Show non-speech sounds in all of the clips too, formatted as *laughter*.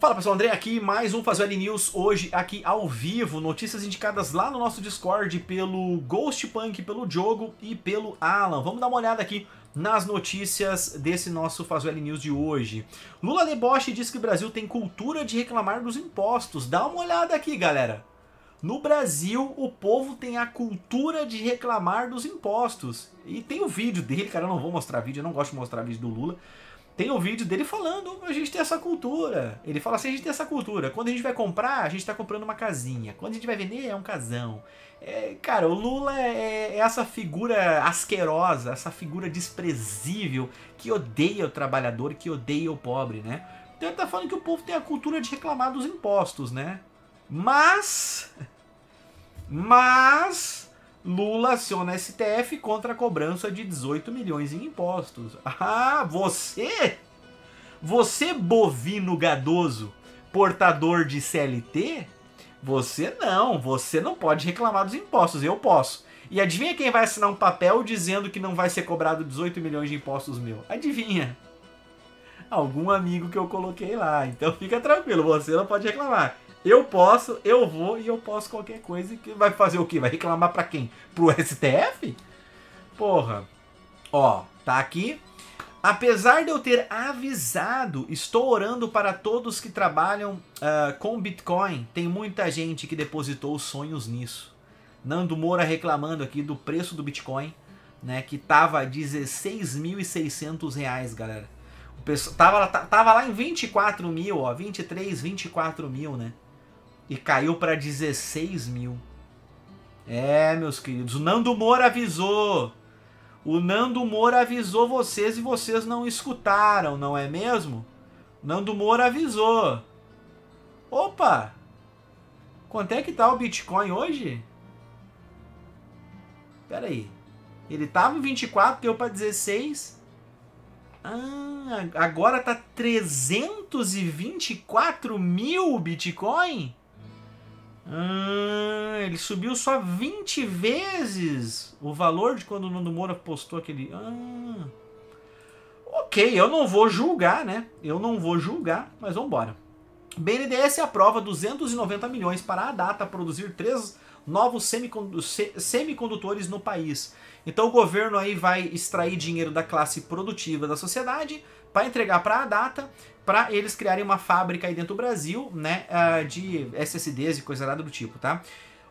Fala pessoal, André aqui, mais um Fazendo News hoje aqui ao vivo, notícias indicadas lá no nosso Discord pelo Ghost Punk, pelo Diogo e pelo Alan. Vamos dar uma olhada aqui nas notícias desse nosso Fazendo News de hoje. Lula deboche diz que o Brasil tem cultura de reclamar dos impostos. Dá uma olhada aqui, galera. No Brasil, o povo tem a cultura de reclamar dos impostos. E tem o vídeo dele, cara, eu não vou mostrar vídeo, eu não gosto de mostrar vídeo do Lula tem o um vídeo dele falando, a gente tem essa cultura. Ele fala assim, a gente tem essa cultura. Quando a gente vai comprar, a gente tá comprando uma casinha. Quando a gente vai vender, é um casão. É, cara, o Lula é, é essa figura asquerosa, essa figura desprezível, que odeia o trabalhador, que odeia o pobre, né? Então ele tá falando que o povo tem a cultura de reclamar dos impostos, né? Mas... Mas... Lula aciona STF contra a cobrança de 18 milhões em impostos. Ah, você? Você bovino gadoso, portador de CLT? Você não, você não pode reclamar dos impostos, eu posso. E adivinha quem vai assinar um papel dizendo que não vai ser cobrado 18 milhões de impostos meu? Adivinha? Algum amigo que eu coloquei lá. Então fica tranquilo, você não pode reclamar. Eu posso, eu vou e eu posso qualquer coisa. E que vai fazer o quê? Vai reclamar para quem? Pro STF? Porra. Ó, tá aqui. Apesar de eu ter avisado, estou orando para todos que trabalham uh, com Bitcoin. Tem muita gente que depositou sonhos nisso. Nando Moura reclamando aqui do preço do Bitcoin, né? Que tava 16.600 reais, galera. O pessoal, tava, tava lá em 24 mil, ó, 23, 24 mil, né? e caiu para 16 mil. É, meus queridos, o Nando Moura avisou. O Nando Moura avisou vocês e vocês não escutaram, não é mesmo? Nando Moura avisou. Opa! Quanto é que tá o Bitcoin hoje? Pera aí. Ele tava em 24, deu para 16. Ah, agora tá 324 mil Bitcoin? Hum, ele subiu só 20 vezes o valor de quando o Nando Moura postou aquele. Ah, ok, eu não vou julgar, né? Eu não vou julgar, mas vamos embora. BNDES aprova 290 milhões para a data produzir 3 novos semicondutores no país. Então o governo aí vai extrair dinheiro da classe produtiva da sociedade para entregar para a data, para eles criarem uma fábrica aí dentro do Brasil, né, ah, de SSDs e coisa nada do tipo, tá?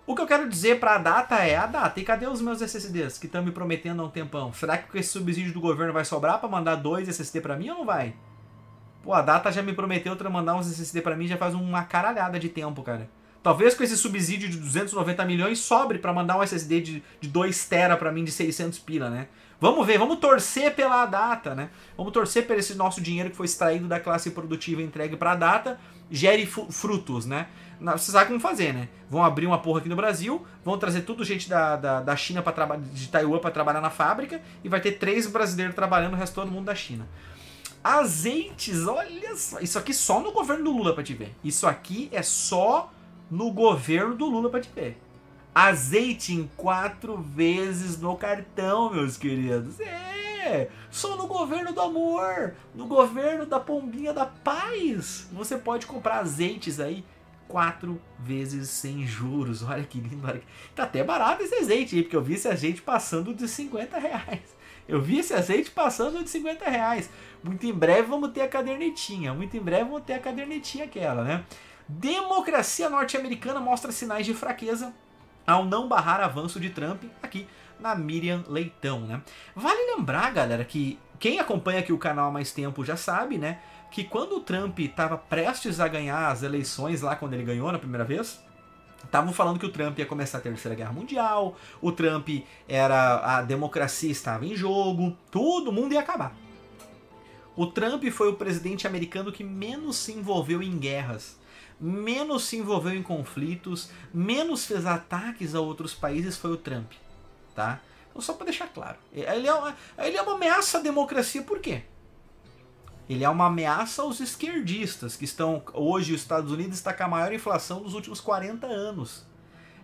O que eu quero dizer para a data é a data. E cadê os meus SSDs que estão me prometendo há um tempão? Será que esse subsídio do governo vai sobrar para mandar dois SSD para mim ou não vai? Pô, a data já me prometeu mandar uns SSD para mim já faz uma caralhada de tempo, cara. Talvez com esse subsídio de 290 milhões sobre para mandar um SSD de, de 2 tera para mim de 600 pila, né? Vamos ver, vamos torcer pela data, né? Vamos torcer por esse nosso dinheiro que foi extraído da classe produtiva entregue para a data, gere frutos, né? Você sabe como fazer, né? Vão abrir uma porra aqui no Brasil, vão trazer tudo gente da, da, da China para trabalhar, de Taiwan para trabalhar na fábrica e vai ter três brasileiros trabalhando, o resto todo mundo da China. Azeites, olha só, isso aqui só no governo do Lula para te ver. Isso aqui é só no governo do Lula para te ver. Azeite em quatro vezes no cartão, meus queridos. É, só no governo do amor, no governo da pombinha da paz. Você pode comprar azeites aí quatro vezes sem juros. Olha que lindo. Olha que... Tá até barato esse azeite aí, porque eu vi esse azeite passando de 50 reais. Eu vi esse azeite passando de 50 reais. Muito em breve vamos ter a cadernetinha. Muito em breve vamos ter a cadernetinha aquela, né? Democracia norte-americana mostra sinais de fraqueza ao não barrar avanço de Trump aqui na Miriam Leitão, né? Vale lembrar, galera, que quem acompanha aqui o canal há mais tempo já sabe, né? Que quando o Trump estava prestes a ganhar as eleições lá quando ele ganhou na primeira vez, Estavam falando que o Trump ia começar a Terceira Guerra Mundial, o Trump era. a democracia estava em jogo, todo mundo ia acabar. O Trump foi o presidente americano que menos se envolveu em guerras menos se envolveu em conflitos, menos fez ataques a outros países foi o Trump, tá? Então só para deixar claro, é, ele é, uma, ele é uma ameaça à democracia por quê? Ele é uma ameaça aos esquerdistas que estão hoje os Estados Unidos está com a maior inflação dos últimos 40 anos.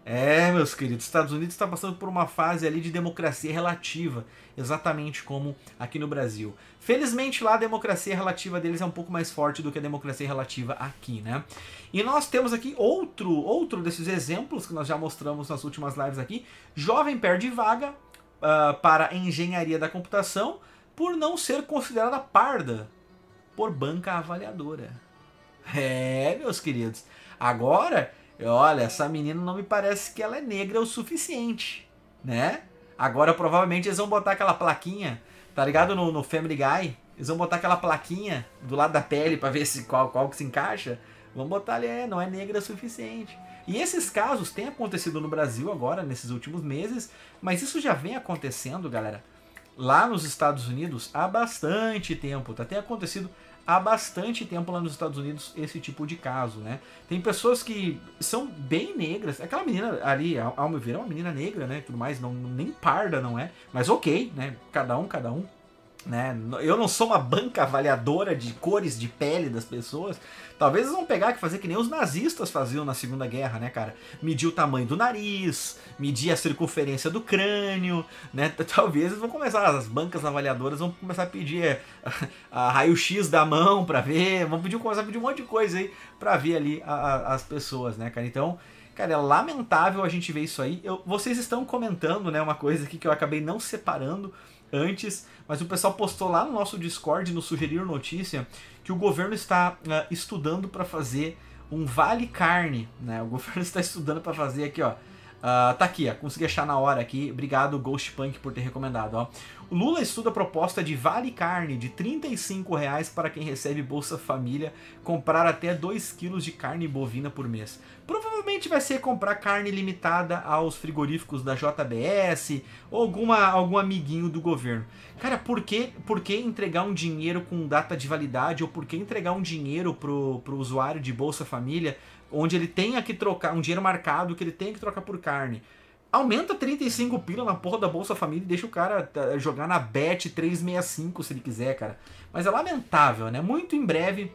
É, meus queridos, Estados Unidos está passando por uma fase ali de democracia relativa, exatamente como aqui no Brasil. Felizmente lá a democracia relativa deles é um pouco mais forte do que a democracia relativa aqui, né? E nós temos aqui outro, outro desses exemplos que nós já mostramos nas últimas lives aqui. Jovem perde vaga uh, para engenharia da computação por não ser considerada parda por banca avaliadora. É, meus queridos. Agora olha, essa menina não me parece que ela é negra o suficiente, né? Agora provavelmente eles vão botar aquela plaquinha, tá ligado? No, no Family Guy, eles vão botar aquela plaquinha do lado da pele para ver se qual, qual que se encaixa. Vamos botar ali, é, não é negra o suficiente. E esses casos têm acontecido no Brasil agora, nesses últimos meses, mas isso já vem acontecendo, galera, lá nos Estados Unidos há bastante tempo. Tá? Tem acontecido há bastante tempo lá nos Estados Unidos esse tipo de caso, né? Tem pessoas que são bem negras. Aquela menina ali, ao, meu ver, é uma menina negra, né? Tudo mais, não, nem parda, não é? Mas ok, né? Cada um, cada um. Né? Eu não sou uma banca avaliadora de cores de pele das pessoas. Talvez eles vão pegar que fazer que nem os nazistas faziam na Segunda Guerra, né, cara? Medir o tamanho do nariz, medir a circunferência do crânio, né? *laughs* Talvez eles vão começar, as bancas avaliadoras vão começar a pedir é, a, *laughs* a raio-x da mão para ver, vão pedir, começar a pedir um monte de coisa aí para ver ali a, a, as pessoas, né, cara? Então, Cara, é lamentável a gente ver isso aí. Eu, vocês estão comentando, né, uma coisa aqui que eu acabei não separando, antes, mas o pessoal postou lá no nosso Discord, no Sugerir Notícia, que o governo está uh, estudando para fazer um vale carne, né? O *laughs* governo está estudando para fazer aqui, ó. Uh, tá aqui, ó, consegui achar na hora aqui. Obrigado, Ghost Punk, por ter recomendado. Ó. Lula estuda proposta de vale carne de R$ 35 reais para quem recebe Bolsa Família comprar até 2 quilos de carne bovina por mês. Provavelmente vai ser comprar carne limitada aos frigoríficos da JBS ou alguma, algum amiguinho do governo. Cara, por que, por que entregar um dinheiro com data de validade ou por que entregar um dinheiro pro, pro usuário de Bolsa Família onde ele tenha que trocar, um dinheiro marcado que ele tenha que trocar por carne? Aumenta 35 pila na porra da Bolsa Família e deixa o cara tá, jogar na Bet 365 se ele quiser, cara. Mas é lamentável, né? Muito em breve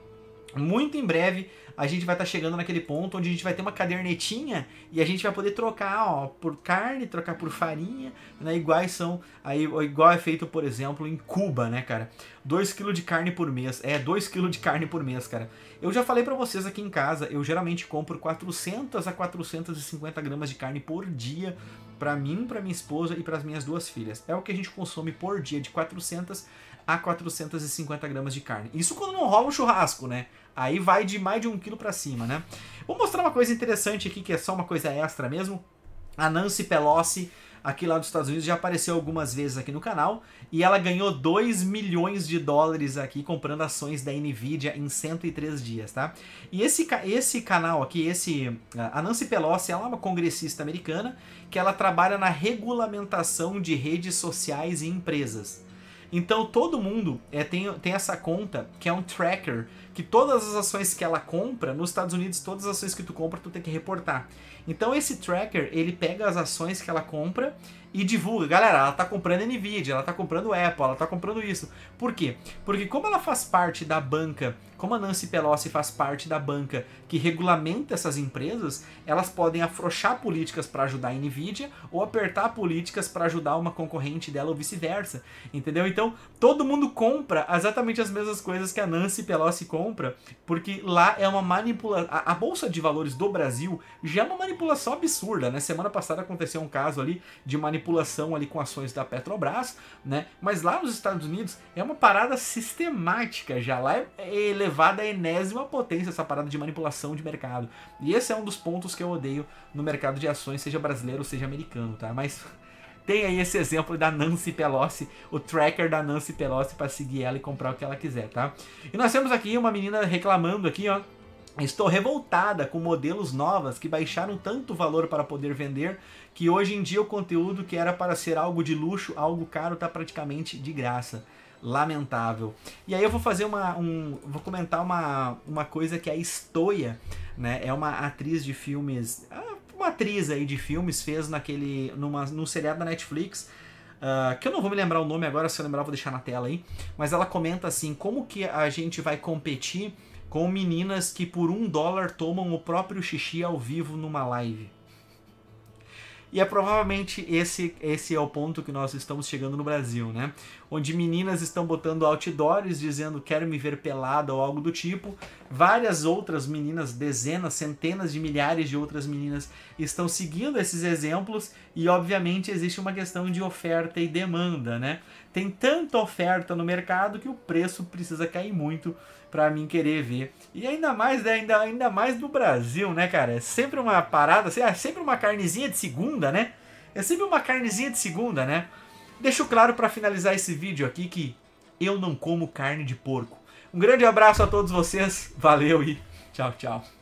muito em breve a gente vai estar tá chegando naquele ponto onde a gente vai ter uma cadernetinha e a gente vai poder trocar ó, por carne, trocar por farinha, né? Iguais são aí, igual é feito, por exemplo, em Cuba, né, cara? 2 kg de carne por mês. É, 2 kg de carne por mês, cara. Eu já falei para vocês aqui em casa, eu geralmente compro 400 a 450 gramas de carne por dia para mim, para minha esposa e para as minhas duas filhas. É o que a gente consome por dia, de 400 a 450 gramas de carne. Isso quando não rola um churrasco, né? Aí vai de mais de um quilo para cima, né? Vou mostrar uma coisa interessante aqui, que é só uma coisa extra mesmo. A Nancy Pelosi, aqui lá dos Estados Unidos, já apareceu algumas vezes aqui no canal. E ela ganhou 2 milhões de dólares aqui comprando ações da Nvidia em 103 dias, tá? E esse, esse canal aqui, esse. A Nancy Pelosi, ela é uma congressista americana que ela trabalha na regulamentação de redes sociais e empresas. Então todo mundo é, tem, tem essa conta que é um tracker, que todas as ações que ela compra, nos Estados Unidos, todas as ações que tu compra, tu tem que reportar. Então esse tracker, ele pega as ações que ela compra e divulga. Galera, ela tá comprando Nvidia, ela tá comprando Apple, ela tá comprando isso. Por quê? Porque como ela faz parte da banca, como a Nancy Pelosi faz parte da banca que regulamenta essas empresas, elas podem afrouxar políticas para ajudar a Nvidia ou apertar políticas para ajudar uma concorrente dela ou vice-versa. Entendeu? Então, todo mundo compra exatamente as mesmas coisas que a Nancy Pelosi compra, porque lá é uma manipulação. A bolsa de valores do Brasil já é uma manipulação absurda, né? Semana passada aconteceu um caso ali de manipulação manipulação ali com ações da Petrobras, né? Mas lá nos Estados Unidos é uma parada sistemática já. Lá é, é elevada a enésima potência essa parada de manipulação de mercado. E esse é um dos pontos que eu odeio no mercado de ações, seja brasileiro, seja americano, tá? Mas *laughs* tem aí esse exemplo da Nancy Pelosi, o tracker da Nancy Pelosi para seguir ela e comprar o que ela quiser, tá? E nós temos aqui uma menina reclamando aqui, ó, Estou revoltada com modelos novas que baixaram tanto o valor para poder vender que hoje em dia o conteúdo que era para ser algo de luxo, algo caro, está praticamente de graça. Lamentável. E aí eu vou fazer uma. Um, vou comentar uma, uma coisa que é a Estoia, né? É uma atriz de filmes. Ah, uma atriz aí de filmes fez naquele. Numa, num seriado da Netflix. Uh, que eu não vou me lembrar o nome agora, se eu lembrar eu vou deixar na tela aí. Mas ela comenta assim, como que a gente vai competir com meninas que por um dólar tomam o próprio xixi ao vivo numa live. E é provavelmente esse, esse é o ponto que nós estamos chegando no Brasil, né? Onde meninas estão botando outdoors dizendo quero me ver pelada ou algo do tipo. Várias outras meninas, dezenas, centenas de milhares de outras meninas estão seguindo esses exemplos e obviamente existe uma questão de oferta e demanda, né? tem tanta oferta no mercado que o preço precisa cair muito para mim querer ver. E ainda mais, né, ainda, ainda mais do Brasil, né, cara? É sempre uma parada, assim, é sempre uma carnezinha de segunda, né? É sempre uma carnezinha de segunda, né? Deixo claro para finalizar esse vídeo aqui que eu não como carne de porco. Um grande abraço a todos vocês, valeu e tchau, tchau.